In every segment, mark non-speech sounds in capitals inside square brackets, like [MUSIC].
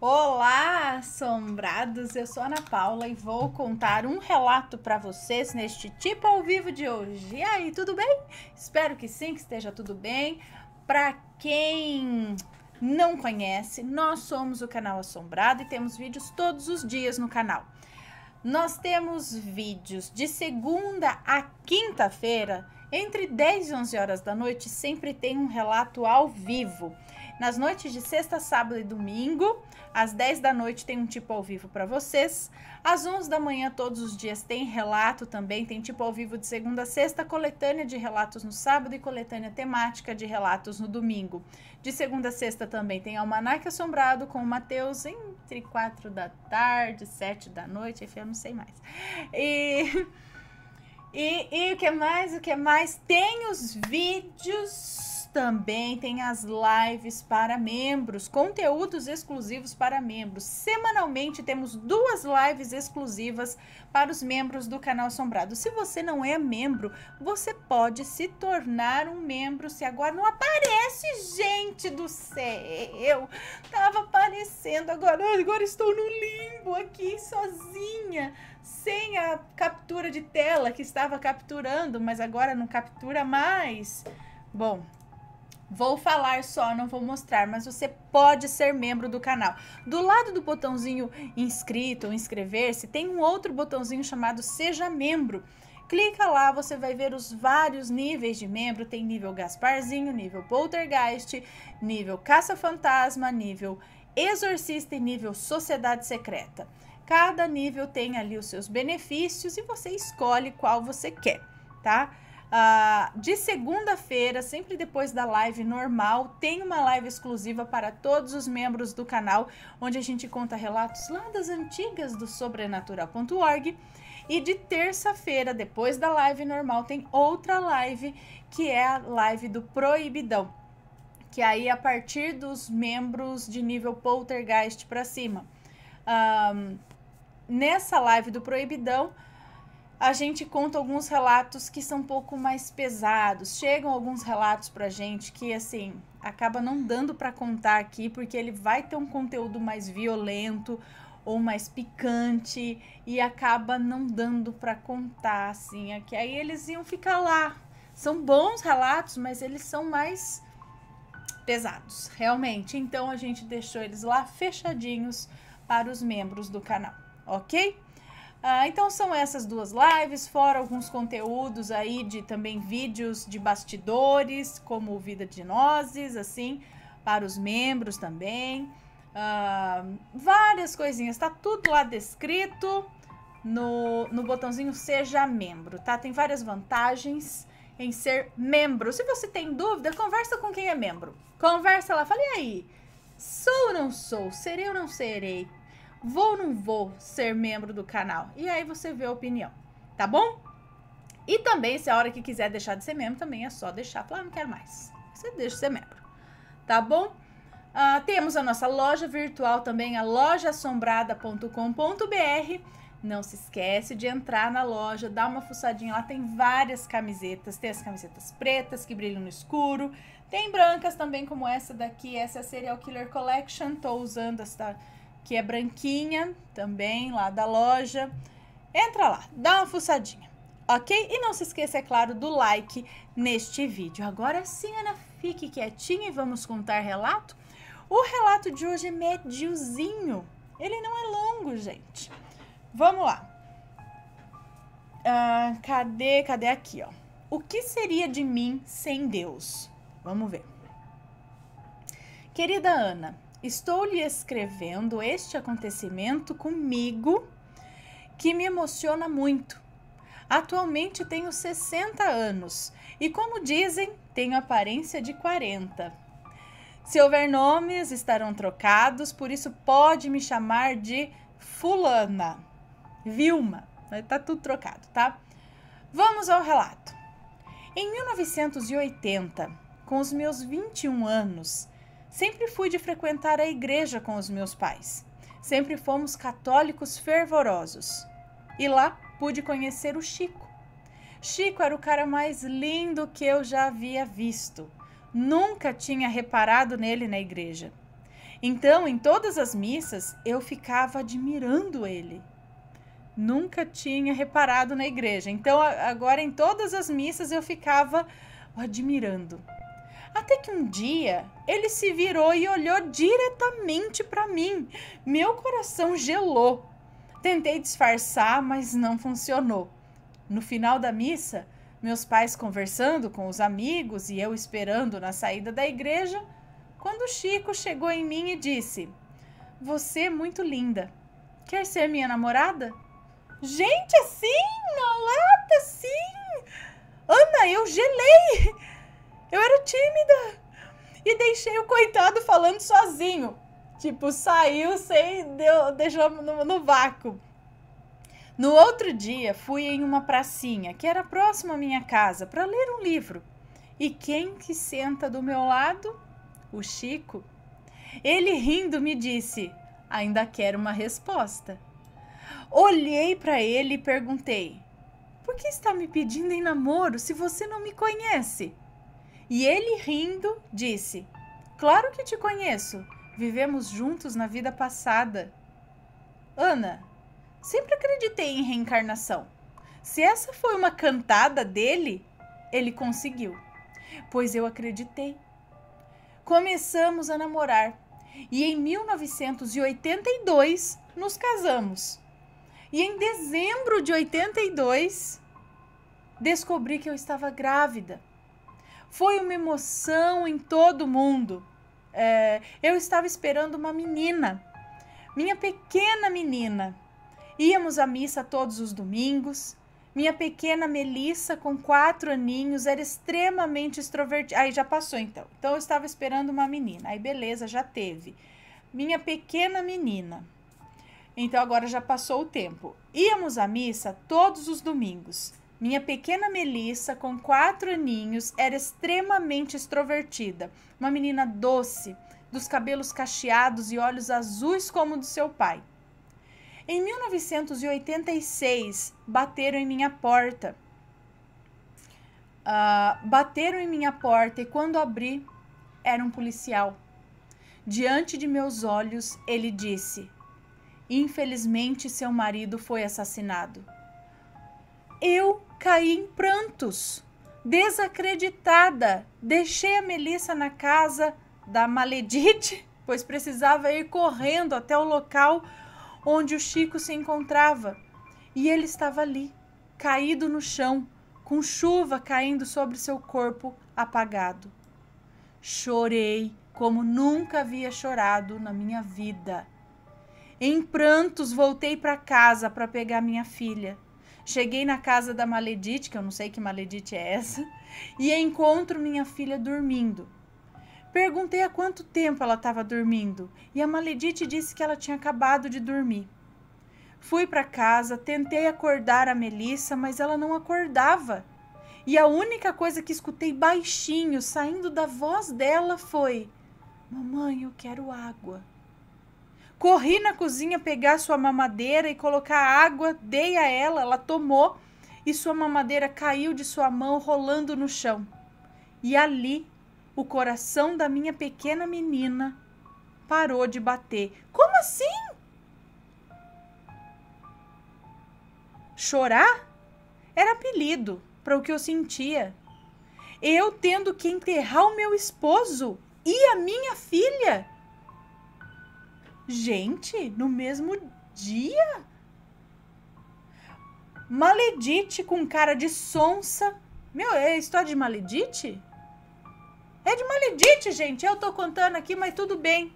Olá, assombrados! Eu sou Ana Paula e vou contar um relato para vocês neste tipo ao vivo de hoje. E aí, tudo bem? Espero que sim, que esteja tudo bem. Para quem não conhece, nós somos o canal Assombrado e temos vídeos todos os dias no canal. Nós temos vídeos de segunda a quinta-feira entre 10 e 11 horas da noite sempre tem um relato ao vivo. Nas noites de sexta, sábado e domingo, às 10 da noite tem um tipo ao vivo para vocês. Às 11 da manhã todos os dias tem relato também, tem tipo ao vivo de segunda a sexta, coletânea de relatos no sábado e coletânea temática de relatos no domingo. De segunda a sexta também tem Almanac Assombrado com o Matheus entre 4 da tarde, 7 da noite, enfim, eu não sei mais. E [LAUGHS] E, e o que mais? O que mais? Tem os vídeos também tem as lives para membros, conteúdos exclusivos para membros. Semanalmente temos duas lives exclusivas para os membros do canal Assombrado. Se você não é membro, você pode se tornar um membro se agora não aparece, gente do céu. Tava aparecendo agora, agora estou no limbo aqui sozinha, sem a captura de tela que estava capturando, mas agora não captura mais. Bom, Vou falar só, não vou mostrar, mas você pode ser membro do canal. Do lado do botãozinho inscrito, ou inscrever-se, tem um outro botãozinho chamado Seja Membro. Clica lá, você vai ver os vários níveis de membro. Tem nível Gasparzinho, nível Poltergeist, nível Caça-Fantasma, nível Exorcista e nível Sociedade Secreta. Cada nível tem ali os seus benefícios e você escolhe qual você quer, tá? Uh, de segunda-feira, sempre depois da live normal, tem uma live exclusiva para todos os membros do canal, onde a gente conta relatos lá das antigas do sobrenatural.org. E de terça-feira, depois da live normal, tem outra live, que é a live do Proibidão, que aí é a partir dos membros de nível poltergeist para cima. Um, nessa live do Proibidão, a gente conta alguns relatos que são um pouco mais pesados. Chegam alguns relatos pra gente que, assim, acaba não dando para contar aqui, porque ele vai ter um conteúdo mais violento ou mais picante e acaba não dando para contar, assim. É que aí eles iam ficar lá. São bons relatos, mas eles são mais pesados, realmente. Então a gente deixou eles lá fechadinhos para os membros do canal, ok? Ah, então são essas duas lives, fora alguns conteúdos aí de também vídeos de bastidores, como Vida de Nozes, assim, para os membros também. Ah, várias coisinhas, tá tudo lá descrito no, no botãozinho Seja Membro, tá? Tem várias vantagens em ser membro. Se você tem dúvida, conversa com quem é membro. Conversa lá, fala, e aí? Sou ou não sou? Serei ou não serei? vou ou não vou ser membro do canal? E aí você vê a opinião, tá bom? E também, se a hora que quiser deixar de ser membro, também é só deixar. Falar, não quero mais. Você deixa de ser membro, tá bom? Uh, temos a nossa loja virtual também, a lojaassombrada.com.br. Não se esquece de entrar na loja, dar uma fuçadinha lá, tem várias camisetas. Tem as camisetas pretas que brilham no escuro, tem brancas também, como essa daqui. Essa é a Serial Killer Collection, tô usando essa que é branquinha também, lá da loja. Entra lá, dá uma fuçadinha, ok? E não se esqueça, é claro, do like neste vídeo. Agora sim, Ana, fique quietinha e vamos contar relato? O relato de hoje é mediozinho, ele não é longo, gente. Vamos lá. Ah, cadê, cadê aqui, ó? O que seria de mim sem Deus? Vamos ver. Querida Ana, Estou lhe escrevendo este acontecimento comigo que me emociona muito. Atualmente tenho 60 anos e, como dizem, tenho aparência de 40. Se houver nomes, estarão trocados, por isso pode me chamar de Fulana, Vilma. Tá tudo trocado, tá? Vamos ao relato. Em 1980, com os meus 21 anos, sempre fui de frequentar a igreja com os meus pais. Sempre fomos católicos fervorosos. E lá pude conhecer o Chico. Chico era o cara mais lindo que eu já havia visto. Nunca tinha reparado nele na igreja. Então, em todas as missas, eu ficava admirando ele. Nunca tinha reparado na igreja. Então, agora em todas as missas eu ficava admirando. Até que um dia ele se virou e olhou diretamente para mim. Meu coração gelou. Tentei disfarçar, mas não funcionou. No final da missa, meus pais conversando com os amigos e eu esperando na saída da igreja, quando Chico chegou em mim e disse: Você é muito linda. Quer ser minha namorada? Gente, assim, é na lata, sim! Ana, eu gelei! Eu era tímida. E deixei o coitado falando sozinho. Tipo, saiu sem. Deu, deixou no, no vácuo. No outro dia, fui em uma pracinha que era próxima à minha casa para ler um livro. E quem que senta do meu lado? O Chico. Ele rindo me disse: Ainda quero uma resposta. Olhei para ele e perguntei: Por que está me pedindo em namoro se você não me conhece? E ele, rindo, disse: Claro que te conheço. Vivemos juntos na vida passada. Ana, sempre acreditei em reencarnação. Se essa foi uma cantada dele, ele conseguiu, pois eu acreditei. Começamos a namorar e em 1982 nos casamos. E em dezembro de 82 descobri que eu estava grávida. Foi uma emoção em todo mundo. É, eu estava esperando uma menina, minha pequena menina. Íamos à missa todos os domingos. Minha pequena Melissa, com quatro aninhos, era extremamente extrovertida. Aí já passou então. Então eu estava esperando uma menina. Aí beleza, já teve. Minha pequena menina. Então agora já passou o tempo. Íamos à missa todos os domingos. Minha pequena Melissa, com quatro aninhos, era extremamente extrovertida, uma menina doce, dos cabelos cacheados e olhos azuis como o do seu pai. Em 1986, bateram em minha porta. Uh, bateram em minha porta e quando abri, era um policial. Diante de meus olhos, ele disse: Infelizmente, seu marido foi assassinado eu caí em prantos, desacreditada. Deixei a Melissa na casa da Maledite, [LAUGHS] pois precisava ir correndo até o local onde o Chico se encontrava. E ele estava ali, caído no chão, com chuva caindo sobre seu corpo apagado. Chorei como nunca havia chorado na minha vida. Em prantos voltei para casa para pegar minha filha. Cheguei na casa da Maledite, que eu não sei que Maledite é essa, e encontro minha filha dormindo. Perguntei há quanto tempo ela estava dormindo e a Maledite disse que ela tinha acabado de dormir. Fui para casa, tentei acordar a Melissa, mas ela não acordava. E a única coisa que escutei baixinho, saindo da voz dela, foi: Mamãe, eu quero água. Corri na cozinha pegar sua mamadeira e colocar água, dei a ela, ela tomou e sua mamadeira caiu de sua mão rolando no chão. E ali, o coração da minha pequena menina parou de bater. Como assim? Chorar era apelido para o que eu sentia. Eu tendo que enterrar o meu esposo e a minha filha Gente, no mesmo dia? Maledite com cara de sonsa. Meu, é história de maledite? É de maledite, gente. Eu tô contando aqui, mas tudo bem.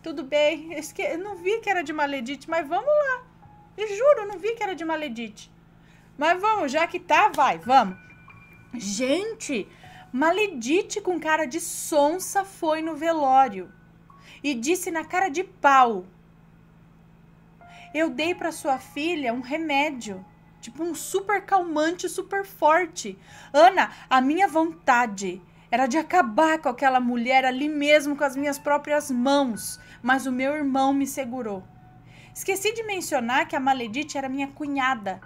Tudo bem. Eu não vi que era de maledite, mas vamos lá. Eu juro, não vi que era de maledite. Mas vamos, já que tá, vai, vamos. Gente, maledite com cara de sonsa foi no velório e disse na cara de pau: Eu dei para sua filha um remédio, tipo um super calmante super forte. Ana, a minha vontade era de acabar com aquela mulher ali mesmo com as minhas próprias mãos, mas o meu irmão me segurou. Esqueci de mencionar que a Maledite era minha cunhada.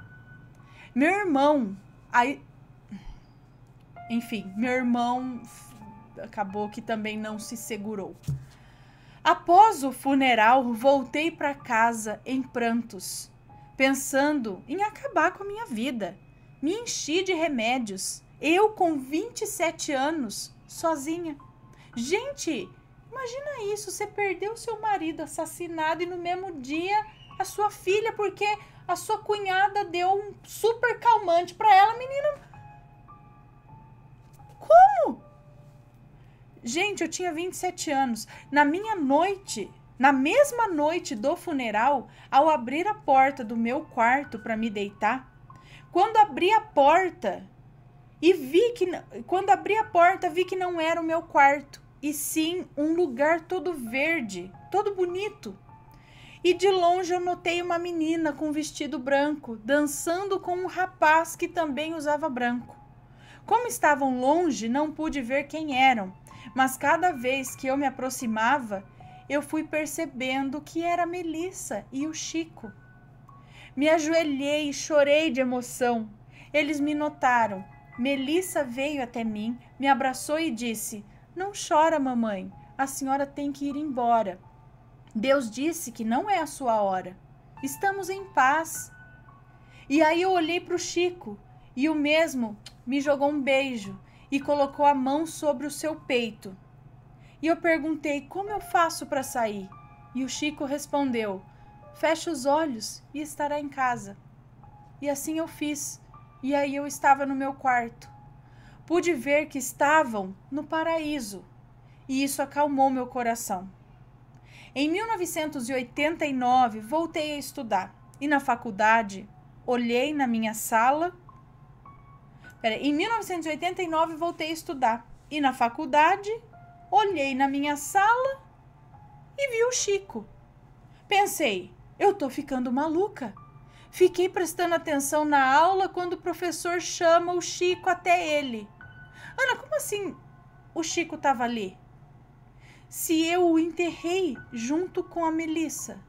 Meu irmão, aí enfim, meu irmão acabou que também não se segurou. Após o funeral, voltei para casa em prantos, pensando em acabar com a minha vida. Me enchi de remédios. Eu com 27 anos, sozinha. Gente, imagina isso, você perdeu seu marido assassinado e no mesmo dia a sua filha porque a sua cunhada deu um super calmante para ela, menina. Como? Gente, eu tinha 27 anos. Na minha noite, na mesma noite do funeral, ao abrir a porta do meu quarto para me deitar, quando abri a porta e vi que quando abri a porta vi que não era o meu quarto, e sim um lugar todo verde, todo bonito. E de longe eu notei uma menina com vestido branco dançando com um rapaz que também usava branco. Como estavam longe, não pude ver quem eram mas cada vez que eu me aproximava, eu fui percebendo que era Melissa e o Chico. Me ajoelhei e chorei de emoção. Eles me notaram. Melissa veio até mim, me abraçou e disse: Não chora, mamãe. A senhora tem que ir embora. Deus disse que não é a sua hora. Estamos em paz. E aí eu olhei para o Chico e o mesmo me jogou um beijo e colocou a mão sobre o seu peito. E eu perguntei como eu faço para sair. E o Chico respondeu: Feche os olhos e estará em casa. E assim eu fiz. E aí eu estava no meu quarto. Pude ver que estavam no paraíso. E isso acalmou meu coração. Em 1989, voltei a estudar e na faculdade olhei na minha sala Pera, em 1989 voltei a estudar. E na faculdade, olhei na minha sala e vi o Chico. Pensei, eu tô ficando maluca. Fiquei prestando atenção na aula quando o professor chama o Chico até ele. Ana, como assim o Chico estava ali? Se eu o enterrei junto com a Melissa.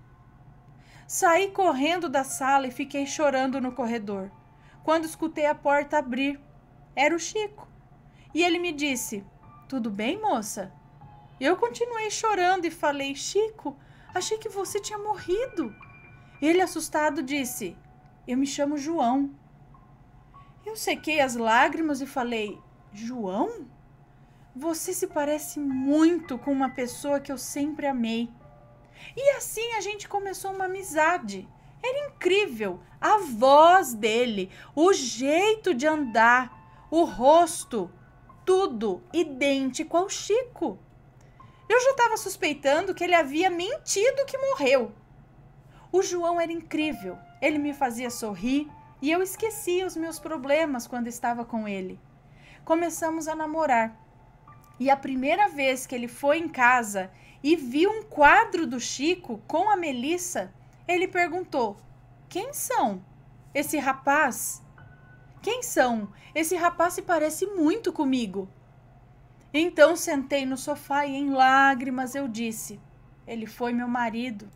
Saí correndo da sala e fiquei chorando no corredor. Quando escutei a porta abrir, era o Chico. E ele me disse: Tudo bem, moça? Eu continuei chorando e falei: Chico, achei que você tinha morrido. Ele, assustado, disse: Eu me chamo João. Eu sequei as lágrimas e falei: João? Você se parece muito com uma pessoa que eu sempre amei. E assim a gente começou uma amizade. Era incrível a voz dele, o jeito de andar, o rosto, tudo idêntico ao Chico. Eu já estava suspeitando que ele havia mentido que morreu. O João era incrível, ele me fazia sorrir e eu esquecia os meus problemas quando estava com ele. Começamos a namorar. E a primeira vez que ele foi em casa e viu um quadro do Chico com a Melissa, ele perguntou: Quem são? Esse rapaz? Quem são? Esse rapaz se parece muito comigo. Então sentei no sofá e em lágrimas eu disse: Ele foi meu marido.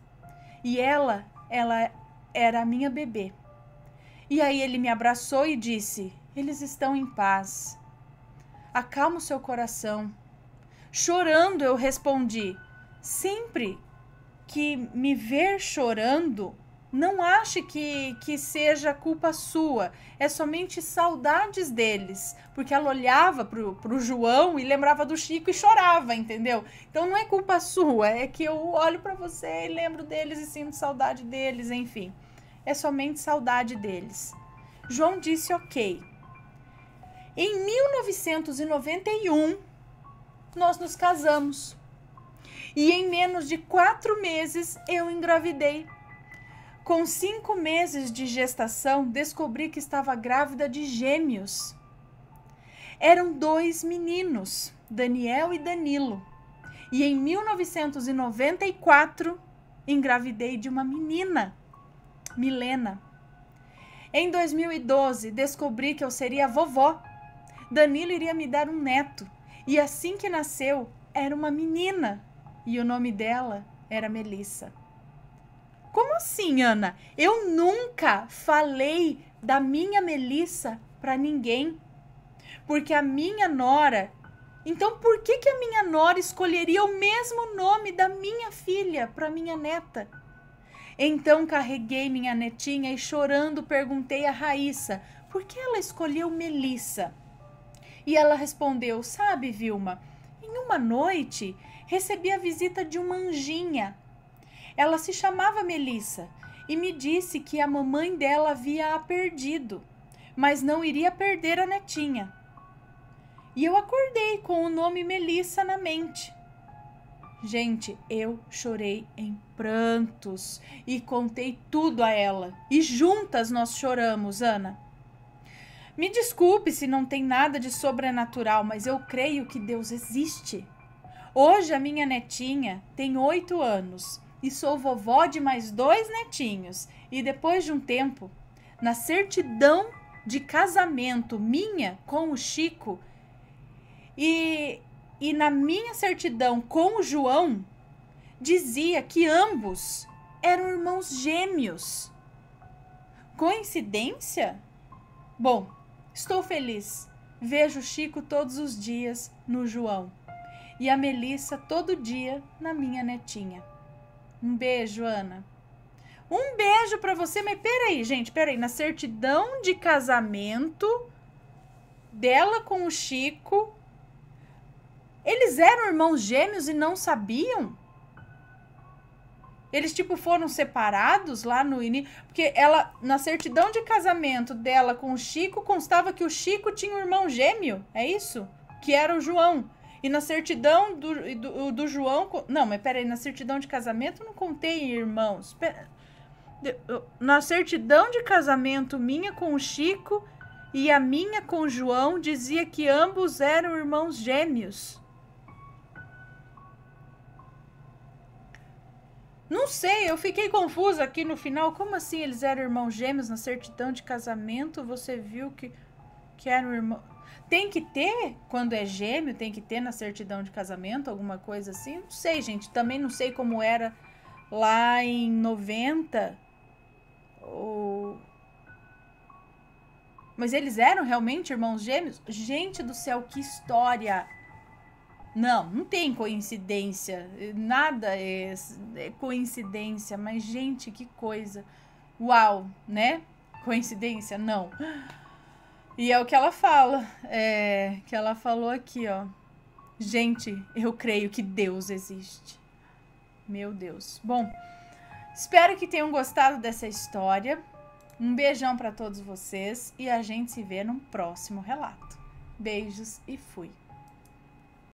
E ela, ela era a minha bebê. E aí ele me abraçou e disse: Eles estão em paz. Acalma o seu coração. Chorando eu respondi: Sempre que me ver chorando, não ache que, que seja culpa sua, é somente saudades deles, porque ela olhava pro, pro João e lembrava do Chico e chorava, entendeu? Então não é culpa sua, é que eu olho para você e lembro deles e sinto saudade deles, enfim. É somente saudade deles. João disse ok. Em 1991, nós nos casamos. E em menos de quatro meses eu engravidei com cinco meses de gestação, descobri que estava grávida de gêmeos. Eram dois meninos, Daniel e Danilo. E em 1994, engravidei de uma menina, Milena. Em 2012, descobri que eu seria vovó. Danilo iria me dar um neto. E assim que nasceu, era uma menina. E o nome dela era Melissa. Como assim, Ana? Eu nunca falei da minha Melissa para ninguém. Porque a minha nora. Então por que que a minha nora escolheria o mesmo nome da minha filha para minha neta? Então carreguei minha netinha e chorando perguntei a Raíssa por que ela escolheu Melissa. E ela respondeu: Sabe, Vilma, em uma noite recebi a visita de uma anjinha ela se chamava Melissa e me disse que a mamãe dela havia a perdido, mas não iria perder a netinha. E eu acordei com o nome Melissa na mente. Gente, eu chorei em prantos e contei tudo a ela. E juntas nós choramos, Ana. Me desculpe se não tem nada de sobrenatural, mas eu creio que Deus existe. Hoje a minha netinha tem oito anos e sou vovó de mais dois netinhos. E depois de um tempo, na certidão de casamento minha com o Chico e, e na minha certidão com o João, dizia que ambos eram irmãos gêmeos. Coincidência? Bom, estou feliz. Vejo o Chico todos os dias no João e a Melissa todo dia na minha netinha. Um beijo, Ana. Um beijo para você, mas peraí, gente, peraí. Na certidão de casamento dela com o Chico, eles eram irmãos gêmeos e não sabiam? Eles, tipo, foram separados lá no início. Porque ela, na certidão de casamento dela com o Chico, constava que o Chico tinha um irmão gêmeo, é isso? Que era o João. E na certidão do, do, do João. Não, mas peraí, na certidão de casamento não contei irmãos. Pera, na certidão de casamento minha com o Chico e a minha com o João dizia que ambos eram irmãos gêmeos. Não sei, eu fiquei confusa aqui no final. Como assim eles eram irmãos gêmeos na certidão de casamento? Você viu que, que eram irmãos. Tem que ter, quando é gêmeo, tem que ter na certidão de casamento, alguma coisa assim? Não sei, gente. Também não sei como era lá em 90. Ou... Mas eles eram realmente irmãos gêmeos? Gente do céu, que história! Não, não tem coincidência. Nada é, é coincidência. Mas, gente, que coisa. Uau, né? Coincidência? Não. Não. E é o que ela fala, é, que ela falou aqui, ó. Gente, eu creio que Deus existe. Meu Deus. Bom, espero que tenham gostado dessa história. Um beijão para todos vocês e a gente se vê num próximo relato. Beijos e fui.